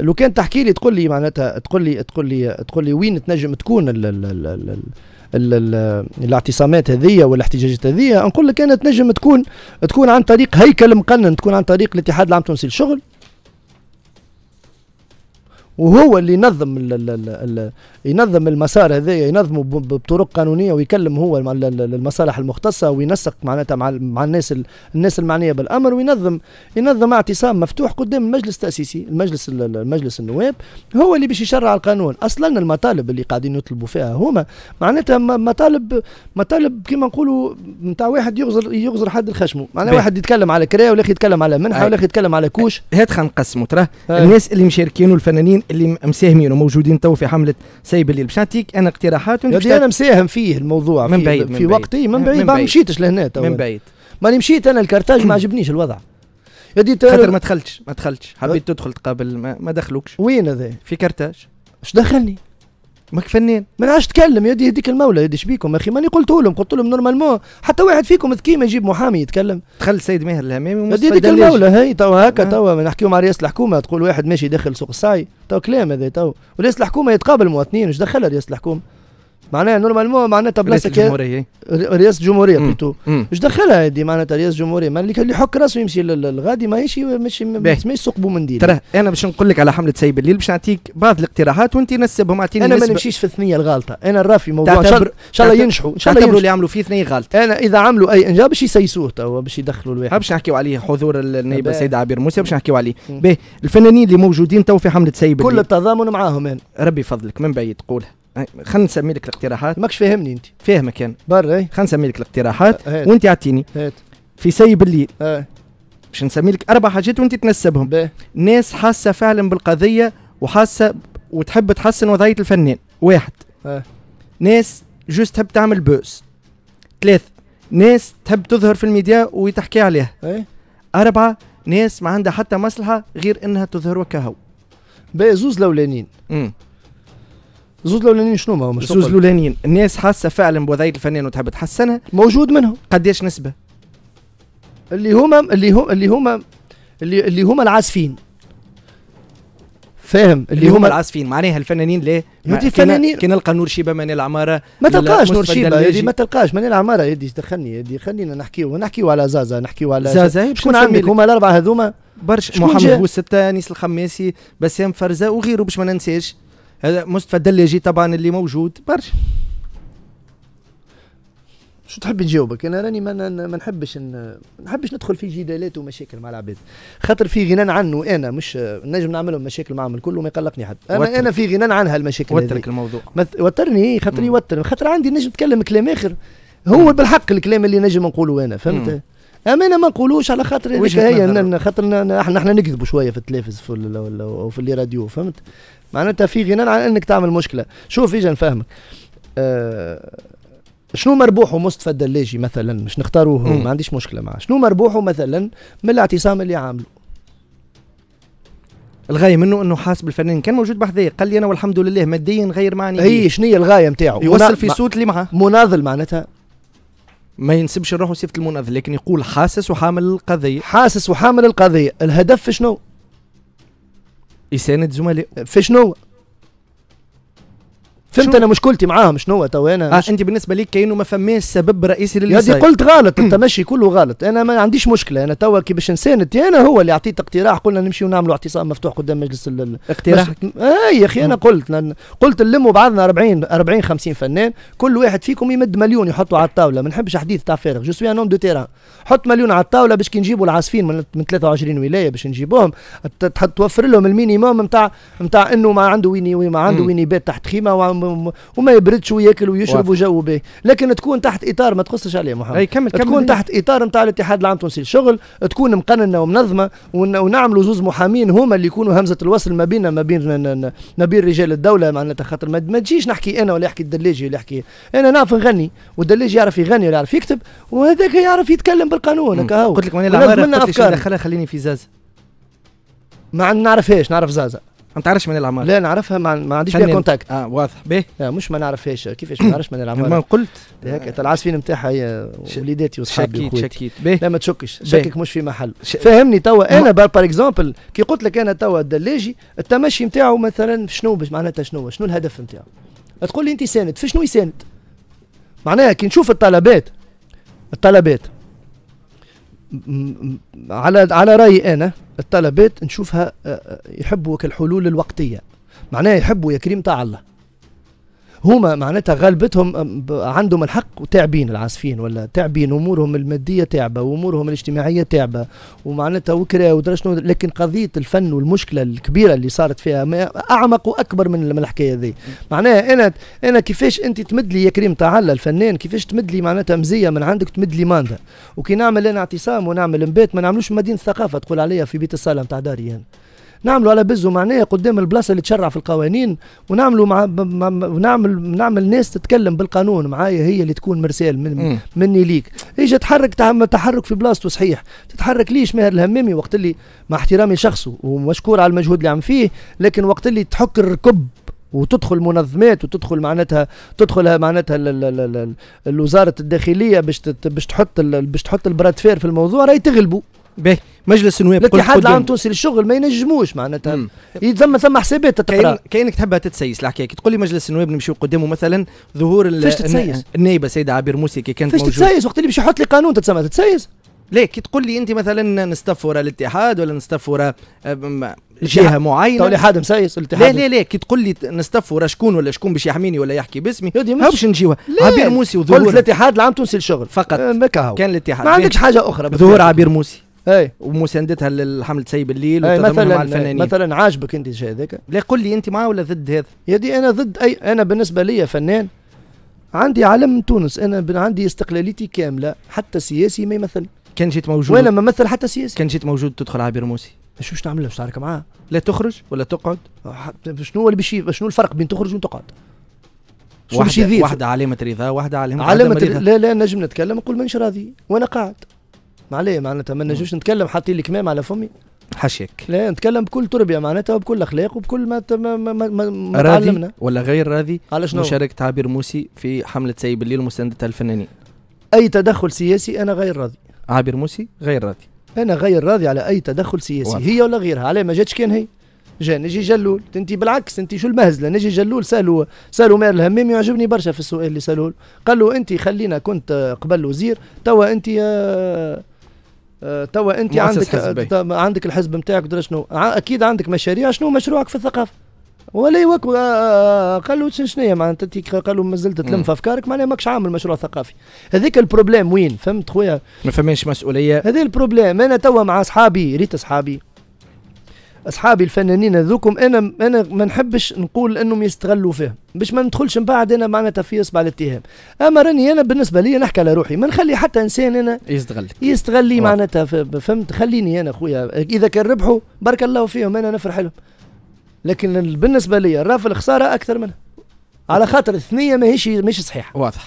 لو كان تحكي لي تقول لي معناتها تقول لي تقول لي تقول لي وين تنجم تكون ال ال ال ال الاعتصامات هذية والاحتجاجات هذية نقول لك أنا تنجم تكون تكون عن طريق هيكل مقنن تكون عن طريق الاتحاد العام التونسي للشغل وهو اللي ينظم الـ الـ الـ الـ ينظم المسار هذا ينظمه بطرق قانونيه ويكلم هو المصالح المختصه وينسق معناتها مع, مع الناس الناس المعنيه بالامر وينظم ينظم اعتصام مفتوح قدام المجلس التاسيسي المجلس المجلس النواب هو اللي باش يشرع القانون اصلا المطالب اللي قاعدين يطلبوا فيها هما معناتها مطالب مطالب كما نقولوا نتاع واحد يغزر يغزر حد الخشمه معناها واحد يتكلم على كرايه ولا يتكلم على منحه آه. ولا يتكلم على كوش هات خلينا نقسموا تراه الناس اللي مشاركين والفنانين اللي مساهمين وموجودين تو في حمله سايب الليل باش نعطيك انا اقتراحات يعني انا مساهم فيه الموضوع من بعيد في, في وقتي من آه، بعيد من بعيد. ما مشيتش لهنا تو من بعيد ماني مشيت انا الكارتاج ما عجبنيش الوضع يدي خاطر ما دخلتش ما دخلتش حبيت أه؟ تدخل تقابل ما, ما دخلوكش وين هذا في كارتاج اش دخلني ماك فنان ما نعرفش تكلم يدي هذيك المولى يدي شبيكم اخي ماني قلت لهم قلت لهم نورمالمون حتى واحد فيكم ذكي ما يجيب محامي يتكلم تخلي السيد ماهر الهمامي يدي هذيك المولى هاي تو هكا آه. تو نحكيو مع رئاسه الحكومه تقول واحد ماشي داخل سوق الساي تو كلام هذا تو ورئاسه الحكومه يتقابل مواطنين واش دخلها رئاسه الحكومه معناها نورمالمون معناتها بلاصه رئاسه الجمهوريه رئاسه الجمهوريه بيتو مش دخلها هذه معناتها رئاسه الجمهوريه ما اللي يحك راسه يمشي للغادي ماهيش ماشي ما اسمهاش ثقب منديل ترى انا باش نقول لك على حمله سيب الليل باش نعطيك بعض الاقتراحات وانت نسبهم اعطيني انا ما نمشيش في الثنيه الغالطه انا الرافي موضوع ان شاء الله ينجحوا ان شاء الله ينجحوا اللي عملوا فيه ثنيه غالطه انا اذا عملوا اي انجاب باش يسيسوه توا باش يدخلوا الواحد باش نحكيو عليه حضور النائب السيد عابر موسى باش نحكيو عليه الفنانين اللي موجودين تو في حمله سيب كل التضامن معاهم ربي فضلك من بعيد قولها خلينا نسمي لك الاقتراحات ماكش فاهمني انت فاهمك انا برا خلينا نسمي لك الاقتراحات آه، وانت اعطيني في سيب الليل آه. باش نسمي لك اربع حاجات وانت تنسبهم بيه. ناس حاسه فعلا بالقضيه وحاسه وتحب تحسن وضعيه الفنان واحد أه. ناس جوست تحب تعمل بوس ثلاثة ناس تحب تظهر في الميديا وتحكي عليها أه. أربعة ناس ما عندها حتى مصلحة غير إنها تظهر وكهو بقى زوز الأولانيين زوز الاولانيين شنو هما زوز الاولانيين الناس حاسه فعلا بوظائف الفنان وتحب تحسنها موجود منهم قداش نسبه اللي هما اللي هما اللي هما اللي, اللي هما العازفين فاهم اللي, اللي هما العازفين معناها الفنانين لا يودي الفنانين كي نلقى نور شيبه ماني العماره ما تلقاش نور شيبه ما تلقاش ماني العماره يدي دخلني يدي خلينا نحكيو نحكيو على زازا نحكيو على زازا شكون عندك هما الاربعه هذوما برشا محمد بوسته انيس الخماسي بسام فرزه وغيره باش ما ننساش هذا مصطفى الدلاجي طبعا اللي موجود برشا شو تحب نجاوبك انا راني ما نحبش ما نحبش ندخل في جدالات ومشاكل مع العباد خاطر في غنى عنه انا مش نجم نعملهم مشاكل معهم الكل وما يقلقني حد انا وطرك. انا في غنى عن هالمشاكل وترك الموضوع مث... وترني خاطر يوتر خاطر عندي نجم نتكلم كلام اخر هو بالحق الكلام اللي نجم نقوله انا فهمت اما انا ما نقولوش على خاطر هي خاطر احنا احنا نكذبوا شويه في التلفز في ولا في اللي راديو فهمت معناتها في غنى عن انك تعمل مشكله شوف اجا نفهمك أه شنو مربوحه مصطفى الدلاجي مثلا مش نختاروه ما عنديش مشكله معاه شنو مربوحه مثلا من الاعتصام اللي عامله الغايه منه انه حاسب الفنان كان موجود بحذايا قال لي انا والحمد لله ماديا غير معني اي شنو هي الغايه نتاعو يوصل في صوت اللي معاه مناضل معناتها ما ينسبش روحه صفه المناضل لكن يقول حاسس وحامل القضيه حاسس وحامل القضيه الهدف شنو E cena diz uma. Fechou! فهمت انا مشكلتي معاهم شنو تو انا آه انت بالنسبه ليك كانه ما فماش سبب رئيسي يا قلت غلط انت ماشي كله غلط انا ما عنديش مشكله انا توا كي باش انسانتي انا هو اللي اعطيت اقتراح قلنا نمشيو نعملوا اعتصام مفتوح قدام مجلس اقتراح اي يا اخي انا قلت قلت نلموا بعضنا 40 40 50 فنان كل واحد فيكم يمد مليون يحطوا على الطاوله ما نحبش حديث تاع فارغ جو سوي نوم دو تيران حط مليون على الطاوله باش كي نجيبوا العازفين من, من 23 ولايه باش نجيبوهم توفر لهم المينيموم نتاع نتاع انه ما عنده وين ما عنده وين يبات تحت خيمه وما يبردش وياكل ويشرب وجو به لكن تكون تحت اطار ما تقصش عليه محمد اي كمل كمل تكون كمل تحت اطار نتاع الاتحاد العام التونسي للشغل تكون مقننه ومنظمه ونعملوا زوز محامين هما اللي يكونوا همزه الوصل ما بيننا ما بين ما بين رجال الدوله معناتها خاطر ما تجيش نحكي انا ولا يحكي الدليجي ولا يحكي انا نعرف نغني والدليجي يعرف يغني ولا يعرف يكتب وهذاك يعرف يتكلم بالقانون هكا هو قلت لك من العماره خليني في زازه ما نعرفهاش نعرف زازا ما تعرفش من العماره لا نعرفها ما, ما عنديش فيها كونتاكت اه واضح به لا مش ما نعرفهاش كيفاش ما نعرفش من العماره ما قلت هكا العازفين نتاعها هي وليداتي وصحابي شكيت شكيت به لا ما تشكش شكك مش في محل ش... فهمني توا انا بار اكزومبل كي قلت لك انا توا الدلاجي التمشي نتاعو مثلا شنو معناتها شنو شنو الهدف نتاعو تقول لي انت ساند في شنو يساند معناها كي نشوف الطلبات الطلبات على على رايي انا الطلبات نشوفها آه، آه، يحبوا الحلول الوقتيه معناها يحبوا يا كريم تاع الله هما معناتها غالبتهم عندهم الحق وتعبين العازفين ولا تعبين امورهم الماديه تعبه وامورهم الاجتماعيه تعبه ومعناتها وكرا ودرا شنو لكن قضيه الفن والمشكله الكبيره اللي صارت فيها اعمق واكبر من الحكايه ذي معناها انا انا كيفاش انت تمد لي يا كريم تعالى الفنان كيفاش تمد لي معناتها مزيه من عندك تمد لي ماندا وكي نعمل انا اعتصام ونعمل نبات ما نعملوش مدينه ثقافه تقول عليها في بيت الصاله نتاع داري يعني. نعملوا على بزو معناه قدام البلاصه اللي تشرع في القوانين ونعملوا مع ونعمل نعمل ناس تتكلم بالقانون معايا هي اللي تكون مرسال من مني ليك ايش تحرك تحرك في بلاصته صحيح تتحرك ليش ماهر الهمامي وقت اللي مع احترامي شخصه ومشكور على المجهود اللي عم فيه لكن وقت اللي تحك الركب وتدخل منظمات وتدخل معناتها تدخلها معناتها الوزاره الداخليه باش باش تحط باش تحط فير في الموضوع راهي تغلبوا باهي مجلس النواب الاتحاد العام التونسي للشغل ما ينجموش معناتها يتزم ثم حسابات تقرا كانك تحبها تتسيس الحكايه كي تقول لي مجلس النواب نمشي قدامه مثلا ظهور النائبه السيده عبير موسي كي كانت موجوده تتسيس وقت اللي باش يحط لي قانون تتسمى تتسيس ليه كي تقول لي انت مثلا نستف الاتحاد ولا نستف آه، جهه معينه لي حاد مسيس الاتحاد لا لا لا كي تقول لي نستف شكون ولا شكون باش يحميني ولا يحكي باسمي هاوش نجيوها عبير موسي وظهور الاتحاد العام تونسي للشغل فقط آه، كان الاتحاد ما عندكش حاجه اخرى ظهور عبير موسي اي ومساندتها للحملة سيب الليل أي مثلا مع الفنانين مثلا عاجبك انت الشيء هذاك لا قل لي انت معاه ولا ضد هذا يا دي انا ضد اي انا بالنسبه لي فنان عندي علم تونس انا عندي استقلاليتي كامله حتى سياسي ما يمثل كان جيت موجود وانا ما مثل حتى سياسي كان جيت موجود تدخل على موسي شو تعمل باش تعارك معاه لا تخرج ولا تقعد شنو اللي بشي شنو الفرق بين تخرج وتقعد واحدة, واحدة علامة رضا واحدة علامة, علامة رضا لا لا نجم نتكلم نقول مانيش راضي وانا قاعد معليه معناتها ما نجمش نتكلم حاطين الكمام على فمي حشيك لا نتكلم بكل تربيه معناتها وبكل اخلاق وبكل ما ما ما, ما, ما راضي تعلمنا ولا غير راضي على شنو مشاركه عابر موسي في حمله سيب الليل ومساندتها الفنانين اي تدخل سياسي انا غير راضي عابر موسي غير راضي انا غير راضي على اي تدخل سياسي واضح. هي ولا غيرها علاه ما جاتش كان هي جا نجي جلول انت بالعكس انت شو المهزله نجي جلول سالوا سالوا مير الهمام يعجبني برشا في السؤال اللي سالوه قال له انت خلينا كنت قبل وزير توا انت آه آه، توا انت عندك عندك الحزب نتاعك درا شنو اكيد عندك مشاريع شنو مشروعك في الثقافه ولا يوك آه، آه، قالوا شنو معناتها انت قالوا مازلت تلم في افكارك معناها ماكش عامل مشروع ثقافي هذيك البروبليم وين فهمت خويا ما فماش مسؤوليه هذا البروبليم انا توا مع اصحابي ريت اصحابي اصحابي الفنانين هذوكم انا انا ما نحبش نقول انهم يستغلوا فيهم باش ما ندخلش من بعد انا معناتها في اصبع الاتهام اما راني انا بالنسبه لي نحكي على روحي ما نخلي حتى انسان انا يستغل يستغل لي معناتها فهمت خليني انا خويا اذا كان ربحوا بارك الله فيهم انا نفرح لهم لكن بالنسبه لي رافل الخساره اكثر منها على خاطر الثنيه ماهيش ماهيش صحيحه واضح